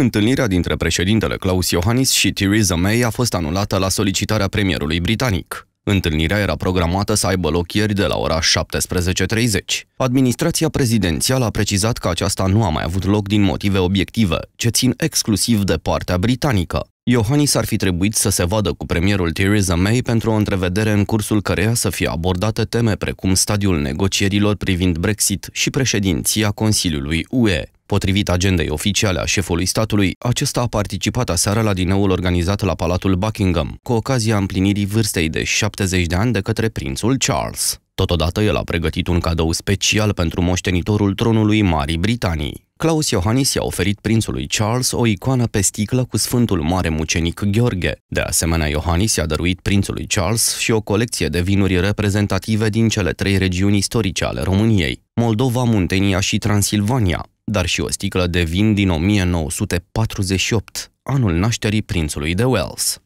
Întâlnirea dintre președintele Klaus Iohannis și Theresa May a fost anulată la solicitarea premierului britanic. Întâlnirea era programată să aibă loc ieri de la ora 17.30. Administrația prezidențială a precizat că aceasta nu a mai avut loc din motive obiective, ce țin exclusiv de partea britanică. Iohannis ar fi trebuit să se vadă cu premierul Theresa May pentru o întrevedere în cursul căreia să fie abordate teme precum stadiul negocierilor privind Brexit și președinția Consiliului UE. Potrivit agendei oficiale a șefului statului, acesta a participat aseară la dineul organizat la Palatul Buckingham, cu ocazia împlinirii vârstei de 70 de ani de către prințul Charles. Totodată, el a pregătit un cadou special pentru moștenitorul tronului Marii Britanii. Claus Iohannis i-a oferit prințului Charles o icoană pe sticlă cu Sfântul Mare Mucenic Gheorghe. De asemenea, Iohannis i-a dăruit prințului Charles și o colecție de vinuri reprezentative din cele trei regiuni istorice ale României, Moldova, Muntenia și Transilvania dar și o sticlă de vin din 1948, anul nașterii prințului de Wales.